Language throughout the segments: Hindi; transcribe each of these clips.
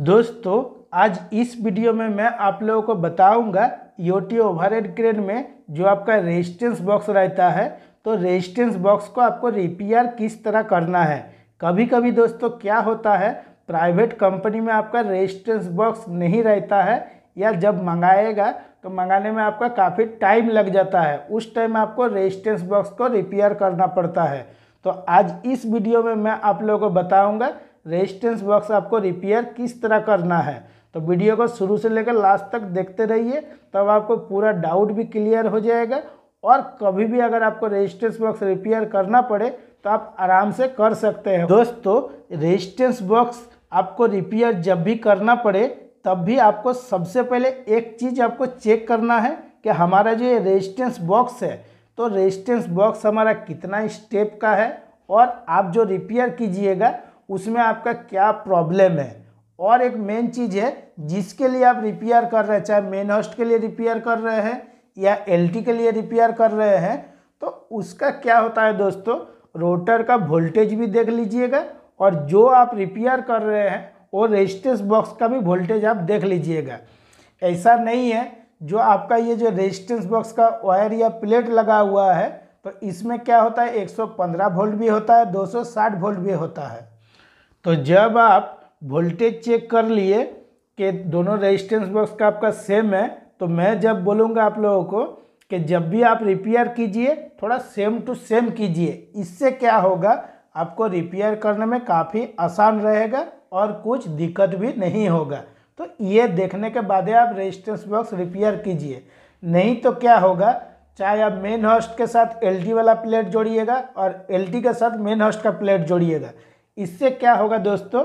दोस्तों आज इस वीडियो में मैं आप लोगों को बताऊंगा योटी e ओवरहेड क्रेन में जो आपका रेजिस्टेंस बॉक्स रहता है तो रेजिस्टेंस बॉक्स को आपको रिपेयर किस तरह करना है कभी कभी दोस्तों क्या होता है प्राइवेट कंपनी में आपका रेजिस्टेंस बॉक्स नहीं रहता है या जब मंगाएगा तो मंगाने में आपका काफ़ी टाइम लग जाता है उस टाइम आपको रेजिस्टेंस बॉक्स को रिपेयर करना पड़ता है तो आज इस वीडियो में मैं आप लोगों को बताऊंगा रेजिस्टेंस बॉक्स आपको रिपेयर किस तरह करना है तो वीडियो को शुरू से लेकर लास्ट तक देखते रहिए तब आपको पूरा डाउट भी क्लियर हो जाएगा और कभी भी अगर आपको रेजिस्टेंस बॉक्स रिपेयर करना पड़े तो आप आराम से कर सकते हैं दोस्तों रेजिस्टेंस बॉक्स आपको रिपेयर जब भी करना पड़े तब भी आपको सबसे पहले एक चीज़ आपको चेक करना है कि हमारा जो ये रेजिस्टेंस बॉक्स है तो रेजिस्टेंस बॉक्स हमारा कितना स्टेप का है और आप जो रिपेयर कीजिएगा उसमें आपका क्या प्रॉब्लम है और एक मेन चीज़ है जिसके लिए आप रिपेयर कर रहे हैं चाहे मेन होस्ट के लिए रिपेयर कर रहे हैं या एलटी के लिए रिपेयर कर रहे हैं तो उसका क्या होता है दोस्तों रोटर का वोल्टेज भी देख लीजिएगा और जो आप रिपेयर कर रहे हैं वो रेजिस्टेंस बॉक्स का भी वोल्टेज आप देख लीजिएगा ऐसा नहीं है जो आपका ये जो रेजिस्टेंस बॉक्स का वायर या प्लेट लगा हुआ है तो इसमें क्या होता है 115 वोल्ट भी होता है 260 वोल्ट भी होता है तो जब आप वोल्टेज चेक कर लिए कि दोनों रेजिस्टेंस बॉक्स का आपका सेम है तो मैं जब बोलूँगा आप लोगों को कि जब भी आप रिपेयर कीजिए थोड़ा सेम टू सेम कीजिए इससे क्या होगा आपको रिपेयर करने में काफ़ी आसान रहेगा और कुछ दिक्कत भी नहीं होगा तो ये देखने के बाद आप रेजिस्टेंस बॉक्स रिपेयर कीजिए नहीं तो क्या होगा चाहे आप मेन हॉस्ट के साथ एलटी वाला प्लेट जोड़िएगा और एलटी के साथ मेन हॉस्ट का प्लेट जोड़िएगा इससे क्या होगा दोस्तों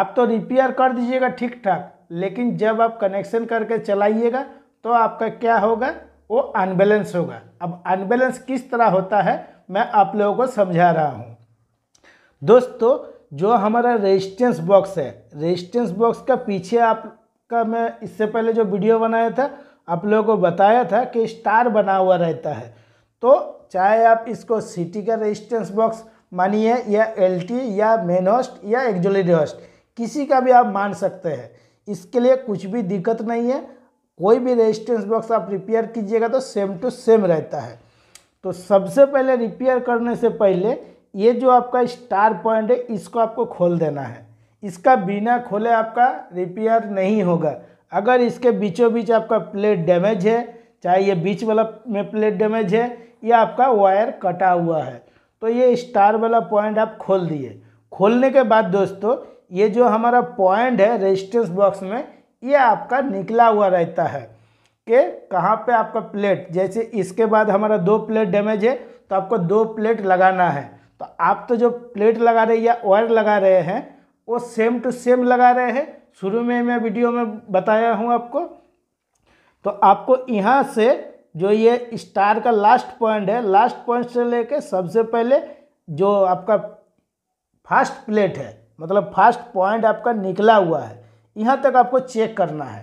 आप तो रिपेयर कर दीजिएगा ठीक ठाक लेकिन जब आप कनेक्शन करके चलाइएगा तो आपका क्या होगा वो अनबैलेंस होगा अब अनबैलेंस किस तरह होता है मैं आप लोगों को समझा रहा हूँ दोस्तों जो हमारा रेजिस्टेंस बॉक्स है रेजिस्टेंस बॉक्स का पीछे आपका मैं इससे पहले जो वीडियो बनाया था आप लोगों को बताया था कि स्टार बना हुआ रहता है तो चाहे आप इसको सिटी का रेजिस्टेंस बॉक्स मानिए या एल या मेन होस्ट या होस्ट किसी का भी आप मान सकते हैं इसके लिए कुछ भी दिक्कत नहीं है कोई भी रेजिस्टेंस बॉक्स आप रिपेयर कीजिएगा तो सेम टू सेम रहता है तो सबसे पहले रिपेयर करने से पहले ये जो आपका स्टार पॉइंट है इसको आपको खोल देना है इसका बिना खोले आपका रिपेयर नहीं होगा अगर इसके बीचों बीच आपका प्लेट डैमेज है चाहे ये बीच वाला में प्लेट डैमेज है या आपका वायर कटा हुआ है तो ये स्टार वाला पॉइंट आप खोल दिए खोलने के बाद दोस्तों ये जो हमारा पॉइंट है रेजिस्टेंस बॉक्स में ये आपका निकला हुआ रहता है कि कहाँ पे आपका प्लेट जैसे इसके बाद हमारा दो प्लेट डैमेज है तो आपको दो प्लेट लगाना है तो आप तो जो प्लेट लगा रहे या वायर लगा रहे हैं वो सेम टू सेम लगा रहे हैं शुरू में मैं वीडियो में बताया हूँ आपको तो आपको यहाँ से जो ये स्टार का लास्ट पॉइंट है लास्ट पॉइंट से लेके सबसे पहले जो आपका फास्ट प्लेट है मतलब फास्ट पॉइंट आपका निकला हुआ है यहाँ तक आपको चेक करना है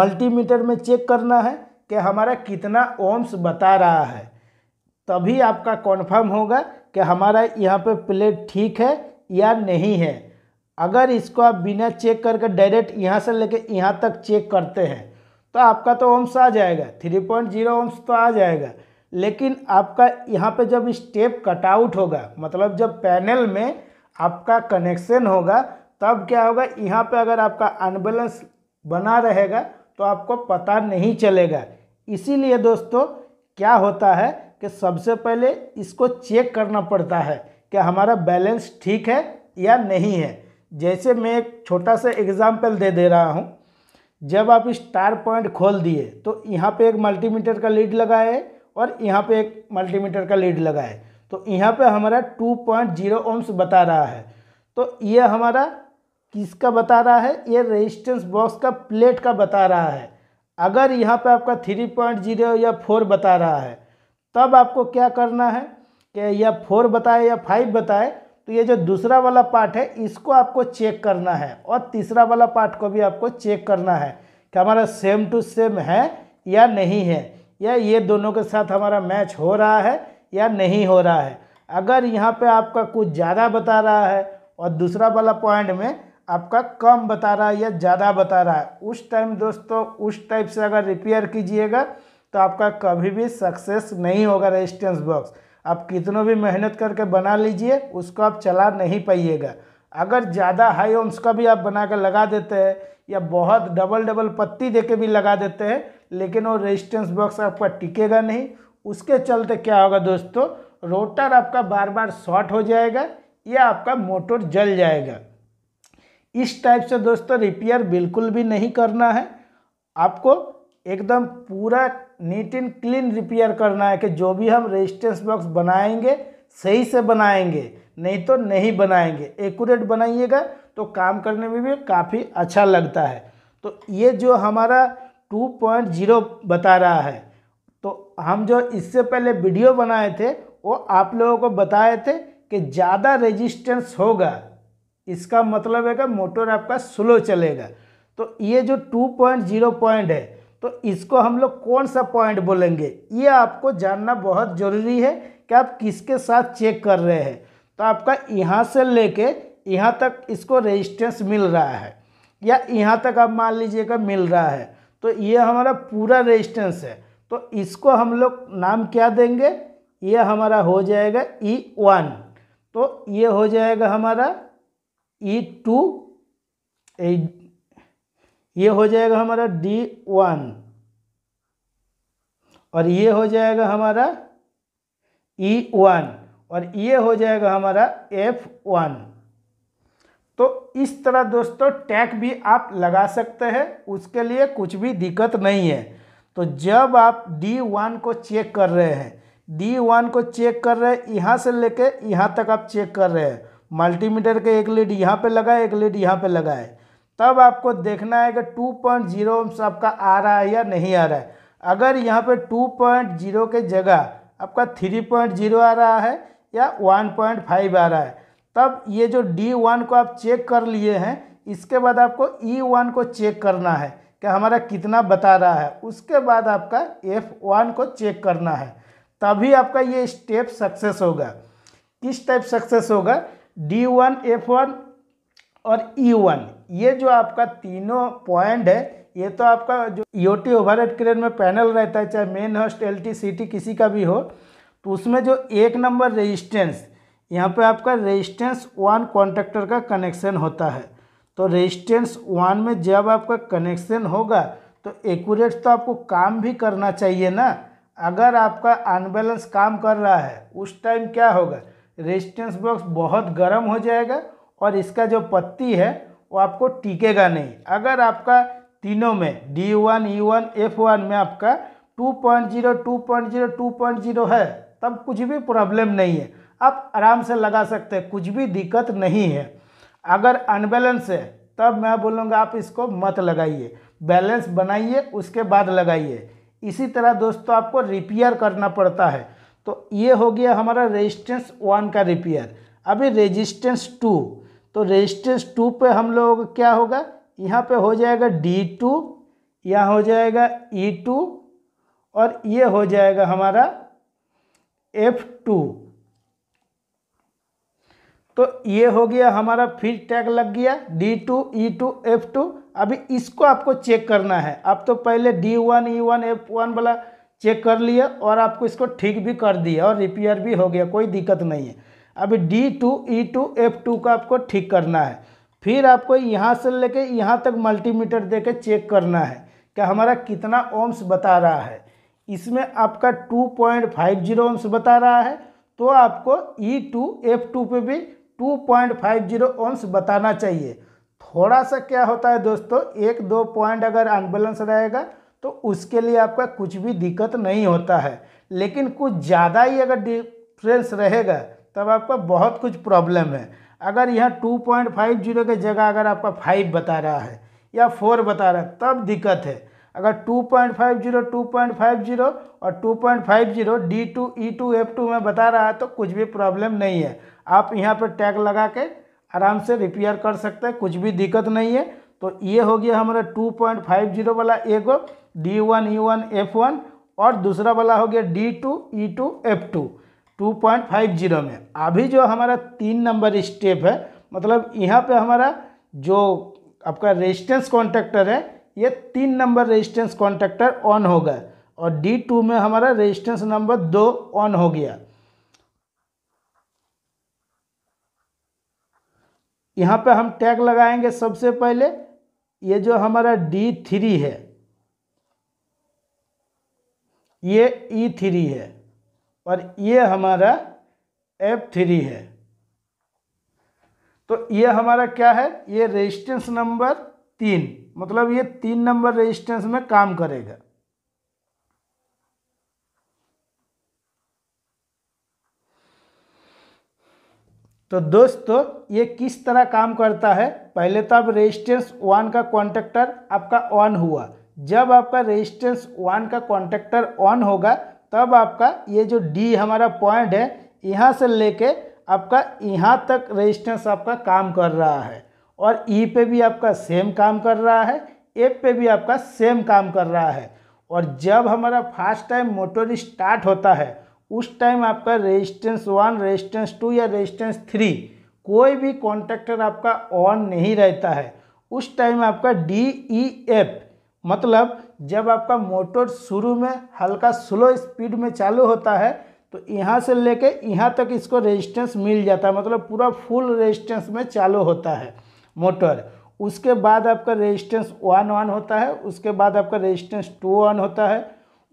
मल्टीमीटर में चेक करना है कि हमारा कितना ओम्स बता रहा है तभी आपका कॉन्फर्म होगा कि हमारा यहाँ पे प्लेट ठीक है या नहीं है अगर इसको आप बिना चेक करके डायरेक्ट यहाँ से लेके यहाँ तक चेक करते हैं तो आपका तो ओम्स आ जाएगा थ्री पॉइंट जीरो ओम्स तो आ जाएगा लेकिन आपका यहाँ पे जब स्टेप कटआउट होगा मतलब जब पैनल में आपका कनेक्शन होगा तब क्या होगा यहाँ पे अगर आपका अनबैलेंस बना रहेगा तो आपको पता नहीं चलेगा इसीलिए दोस्तों क्या होता है कि सबसे पहले इसको चेक करना पड़ता है कि हमारा बैलेंस ठीक है या नहीं है जैसे मैं एक छोटा सा एग्ज़ाम्पल दे दे रहा हूँ जब आप स्टार पॉइंट खोल दिए तो यहाँ पे एक मल्टीमीटर का लीड लगाए और यहाँ पे एक मल्टीमीटर का लीड लगाए तो यहाँ पे हमारा 2.0 पॉइंट बता रहा है तो ये हमारा किसका बता रहा है ये रेजिस्टेंस बॉक्स का प्लेट का बता रहा है अगर यहाँ पे आपका 3.0 या 4 बता रहा है तब आपको क्या करना है कि या फोर बताए या फाइव बताए तो ये जो दूसरा वाला पार्ट है इसको आपको चेक करना है और तीसरा वाला पार्ट को भी आपको चेक करना है कि हमारा सेम टू सेम है या नहीं है या ये दोनों के साथ हमारा मैच हो रहा है या नहीं हो रहा है अगर यहाँ पे आपका कुछ ज़्यादा बता रहा है और दूसरा वाला पॉइंट में आपका कम बता रहा है या ज़्यादा बता रहा है उस टाइम दोस्तों उस टाइप से अगर रिपेयर कीजिएगा तो आपका कभी भी सक्सेस नहीं होगा रेजिस्टेंस बॉक्स आप कितनों भी मेहनत करके बना लीजिए उसको आप चला नहीं पाइएगा अगर ज़्यादा हाई ओम्स का भी आप बना कर लगा देते हैं या बहुत डबल डबल पत्ती दे के भी लगा देते हैं लेकिन वो रेजिस्टेंस बॉक्स आपका टिकेगा नहीं उसके चलते क्या होगा दोस्तों रोटर आपका बार बार शॉर्ट हो जाएगा या आपका मोटर जल जाएगा इस टाइप से दोस्तों रिपेयर बिल्कुल भी नहीं करना है आपको एकदम पूरा नीट एंड क्लीन रिपेयर करना है कि जो भी हम रेजिस्टेंस बॉक्स बनाएंगे सही से बनाएंगे नहीं तो नहीं बनाएंगे एकूरेट बनाइएगा तो काम करने में भी काफ़ी अच्छा लगता है तो ये जो हमारा 2.0 बता रहा है तो हम जो इससे पहले वीडियो बनाए थे वो आप लोगों को बताए थे कि ज़्यादा रेजिस्टेंस होगा इसका मतलब है कि मोटर आपका स्लो चलेगा तो ये जो 2.0 पॉइंट है तो इसको हम लोग कौन सा पॉइंट बोलेंगे ये आपको जानना बहुत ज़रूरी है कि आप किसके साथ चेक कर रहे हैं तो आपका यहाँ से लेके यहाँ तक इसको रेजिस्टेंस मिल रहा है या यहाँ तक आप मान लीजिएगा मिल रहा है तो ये हमारा पूरा रेजिस्टेंस है तो इसको हम लोग नाम क्या देंगे ये हमारा हो जाएगा ई e वन तो ये हो जाएगा हमारा ई e टू ये हो जाएगा हमारा डी वन और ये हो जाएगा हमारा ई e वन और ये हो जाएगा हमारा एफ वन तो इस तरह दोस्तों टैग भी आप लगा सकते हैं उसके लिए कुछ भी दिक्कत नहीं है तो जब आप डी वन को चेक कर रहे हैं डी वन को चेक कर रहे हैं यहाँ से लेके यहाँ तक आप चेक कर रहे हैं मल्टीमीटर के एक लीड यहाँ पे लगाए एक लीड यहाँ पे लगाए तब आपको देखना है कि टू पॉइंट जीरो आपका आ रहा है या नहीं आ रहा है अगर यहाँ पे टू पॉइंट जीरो के जगह आपका थ्री पॉइंट जीरो आ रहा है या वन पॉइंट फाइव आ रहा है तब ये जो डी वन को आप चेक कर लिए हैं इसके बाद आपको ई वन को चेक करना है कि हमारा कितना बता रहा है उसके बाद आपका एफ वन को चेक करना है तभी आपका ये स्टेप सक्सेस होगा किस टाइप सक्सेस होगा डी वन एफ वन और ई वन ये जो आपका तीनों पॉइंट है ये तो आपका जो ईओटी एड क्रेन में पैनल रहता है चाहे मेन होस्ट एल टी किसी का भी हो तो उसमें जो एक नंबर रेजिस्टेंस यहाँ पे आपका रेजिस्टेंस वन कॉन्ट्रेक्टर का कनेक्शन होता है तो रेजिस्टेंस वन में जब आपका कनेक्शन होगा तो एकूरेट तो आपको काम भी करना चाहिए ना अगर आपका अनबैलेंस काम कर रहा है उस टाइम क्या होगा रेजिस्टेंस बॉक्स बहुत गर्म हो जाएगा और इसका जो पत्ती है वो आपको टिकेगा नहीं अगर आपका तीनों में D one E e one F one में आपका two point zero two point zero two point zero है तब कुछ भी प्रॉब्लम नहीं है आप आराम से लगा सकते हैं कुछ भी दिक्कत नहीं है अगर अनबैलेंस है तब मैं बोलूँगा आप इसको मत लगाइए बैलेंस बनाइए उसके बाद लगाइए इसी तरह दोस्तों आपको रिपेयर करना पड़ता है तो ये हो गया हमारा रेजिस्टेंस वन का रिपेयर अभी रेजिस्टेंस टू तो रेजिस्टेंस टू पे हम लोग क्या होगा यहाँ पे हो जाएगा डी टू यहाँ हो जाएगा ई e टू और ये हो जाएगा हमारा एफ टू तो ये हो गया हमारा फिर टैग लग गया D two E two F two अभी इसको आपको चेक करना है आप तो पहले D one E one F one वाला चेक कर लिया और आपको इसको ठीक भी कर दिया और रिपेयर भी हो गया कोई दिक्कत नहीं है अभी D two E two F two का आपको ठीक करना है फिर आपको यहाँ से लेके यहाँ तक मल्टीमीटर दे के चेक करना है कि हमारा कितना ओम्स बता रहा है इसमें आपका two point five zero ohms बता रहा है तो आपको ई टू एफ टू पर भी two point five zero ohms बताना चाहिए थोड़ा सा क्या होता है दोस्तों एक दो पॉइंट अगर अनबैलेंस रहेगा तो उसके लिए आपका कुछ भी दिक्कत नहीं होता है लेकिन कुछ ज़्यादा ही अगर डिफ्रेंस रहेगा तब आपका बहुत कुछ प्रॉब्लम है अगर यह टू पॉइंट फाइव जीरो के जगह अगर आपका फाइव बता रहा है या फोर बता रहा है तब दिक्कत है अगर two point five zero two point five zero और two point five zero D two E two F two में बता रहा है तो कुछ भी प्रॉब्लम नहीं है आप यहाँ पर टैग लगा के आराम से रिपेयर कर सकते हैं कुछ भी दिक्कत नहीं है तो ये हो गया हमारा टू पॉइंट फाइव जीरो वाला गो D one E one F one और दूसरा वाला हो गया D two E two F two 2.50 में अभी जो हमारा तीन नंबर स्टेप है मतलब यहाँ पे हमारा जो आपका रेजिस्टेंस कॉन्ट्रेक्टर है ये तीन नंबर रेजिस्टेंस कॉन्ट्रेक्टर ऑन होगा और डी टू में हमारा रेजिस्टेंस नंबर दो ऑन हो गया यहाँ पे हम टैग लगाएंगे सबसे पहले ये जो हमारा डी थ्री है ये ई e थ्री है और ये हमारा एफ थ्री है तो ये हमारा क्या है ये रेजिस्टेंस नंबर तीन मतलब ये तीन नंबर रेजिस्टेंस में काम करेगा तो दोस्तों ये किस तरह काम करता है पहले तो आप रेजिस्टेंस वन का कॉन्टेक्टर आपका ऑन हुआ जब आपका रेजिस्टेंस वन का कॉन्टेक्टर ऑन होगा तब आपका ये जो डी हमारा पॉइंट है यहाँ से लेके आपका यहाँ तक रेजिस्टेंस आपका काम कर रहा है और ई e पे भी आपका सेम काम कर रहा है एफ पे भी आपका सेम काम कर रहा है और जब हमारा फर्स्ट टाइम मोटर स्टार्ट होता है उस टाइम आपका रेजिस्टेंस वन रेजिस्टेंस टू या रेजिस्टेंस थ्री कोई भी कॉन्ट्रेक्टर आपका ऑन नहीं रहता है उस टाइम आपका डी ई एफ मतलब जब आपका मोटर शुरू में हल्का स्लो स्पीड में चालू होता है तो यहाँ से लेके यहाँ तक इसको रेजिस्टेंस मिल जाता है मतलब पूरा फुल रेजिस्टेंस में चालू होता है मोटर उसके बाद आपका रेजिस्टेंस वन ऑन होता है उसके बाद आपका रेजिस्टेंस टू ऑन होता है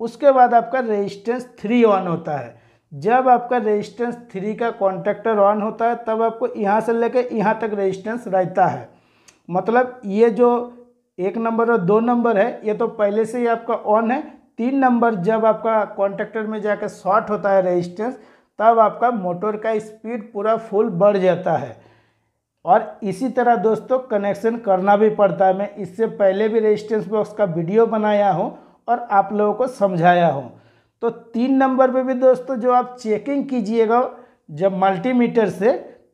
उसके बाद आपका रेजिस्टेंस थ्री ऑन होता है जब आपका रेजिस्टेंस थ्री का कॉन्ट्रेक्टर ऑन होता है तब आपको यहाँ से लेकर यहाँ तक रेजिस्टेंस रहता है मतलब ये जो एक नंबर और दो नंबर है ये तो पहले से ही आपका ऑन है तीन नंबर जब आपका कॉन्ट्रेक्टर में जाकर शॉर्ट होता है रेजिस्टेंस तब आपका मोटर का स्पीड पूरा फुल बढ़ जाता है और इसी तरह दोस्तों कनेक्शन करना भी पड़ता है मैं इससे पहले भी रेजिस्टेंस बॉक्स का वीडियो बनाया हूँ और आप लोगों को समझाया हूँ तो तीन नंबर पे भी दोस्तों जो आप चेकिंग कीजिएगा जब मल्टीमीटर से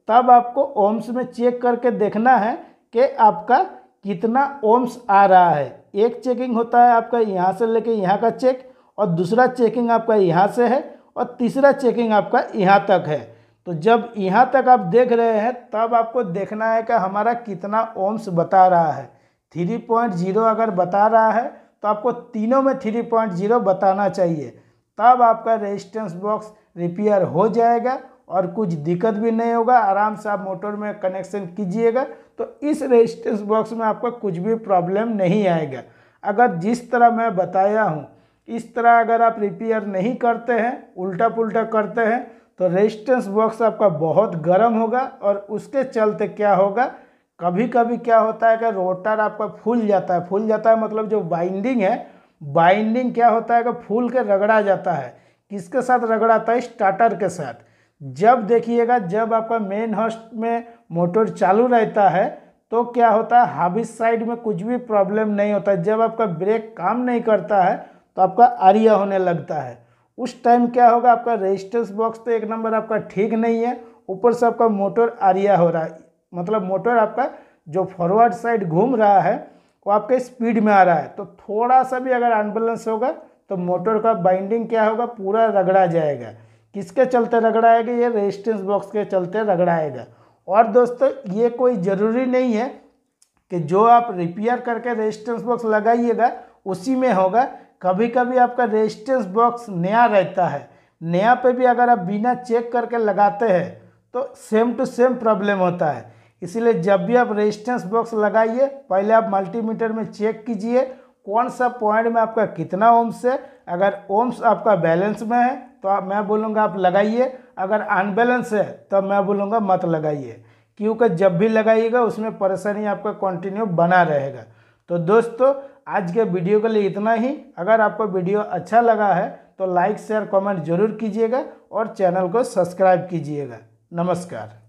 तब आपको ओम्स में चेक करके देखना है कि आपका कितना ओम्स आ रहा है एक चेकिंग होता है आपका यहाँ से लेके यहाँ का चेक और दूसरा चेकिंग आपका यहाँ से है और तीसरा चेकिंग आपका यहाँ तक है तो जब यहाँ तक आप देख रहे हैं तब आपको देखना है कि हमारा कितना ओम्स बता रहा है थ्री पॉइंट जीरो अगर बता रहा है तो आपको तीनों में थ्री पॉइंट जीरो बताना चाहिए तब आपका रेजिस्टेंस बॉक्स रिपेयर हो जाएगा और कुछ दिक्कत भी नहीं होगा आराम से आप मोटर में कनेक्शन कीजिएगा तो इस रेजिस्टेंस बॉक्स में आपका कुछ भी प्रॉब्लम नहीं आएगा अगर जिस तरह मैं बताया हूँ इस तरह अगर आप रिपेयर नहीं करते हैं उल्टा पुल्टा करते हैं तो रेजिस्टेंस बॉक्स आपका बहुत गर्म होगा और उसके चलते क्या होगा कभी कभी क्या होता है कि रोटर आपका फूल जाता है फूल जाता है मतलब जो बाइंडिंग है बाइंडिंग क्या होता है कि फूल के रगड़ा जाता है किसके साथ रगड़ाता है स्टार्टर के साथ जब देखिएगा जब आपका मेन हॉस्ट में मोटर चालू रहता है तो क्या होता है हाबिस साइड में कुछ भी प्रॉब्लम नहीं होता जब आपका ब्रेक काम नहीं करता है तो आपका आरिया होने लगता है उस टाइम क्या होगा आपका रेजिस्टेंस बॉक्स तो एक नंबर आपका ठीक नहीं है ऊपर से आपका मोटर आरिया हो रहा है मतलब मोटर आपका जो फॉरवर्ड साइड घूम रहा है वो आपके स्पीड में आ रहा है तो थोड़ा सा भी अगर अनबैलेंस होगा तो मोटर का बाइंडिंग क्या होगा पूरा रगड़ा जाएगा किसके चलते रगड़ाएगा ये रेजिस्टेंस बॉक्स के चलते रगड़ाएगा और दोस्तों ये कोई ज़रूरी नहीं है कि जो आप रिपेयर करके रेजिस्टेंस बॉक्स लगाइएगा उसी में होगा कभी कभी आपका रेजिस्टेंस बॉक्स नया रहता है नया पे भी अगर आप बिना चेक करके लगाते हैं तो सेम टू सेम प्रॉब्लम होता है इसीलिए जब भी आप रेजिस्टेंस बॉक्स लगाइए पहले आप मल्टीमीटर में चेक कीजिए कौन सा पॉइंट में आपका कितना ओम्स है अगर ओम्स आपका बैलेंस में है तो आप मैं बोलूँगा आप लगाइए अगर अनबैलेंस है तो मैं बोलूँगा मत लगाइए क्योंकि जब भी लगाइएगा उसमें परेशानी आपका कंटिन्यू बना रहेगा तो दोस्तों आज के वीडियो के लिए इतना ही अगर आपको वीडियो अच्छा लगा है तो लाइक शेयर कमेंट जरूर कीजिएगा और चैनल को सब्सक्राइब कीजिएगा नमस्कार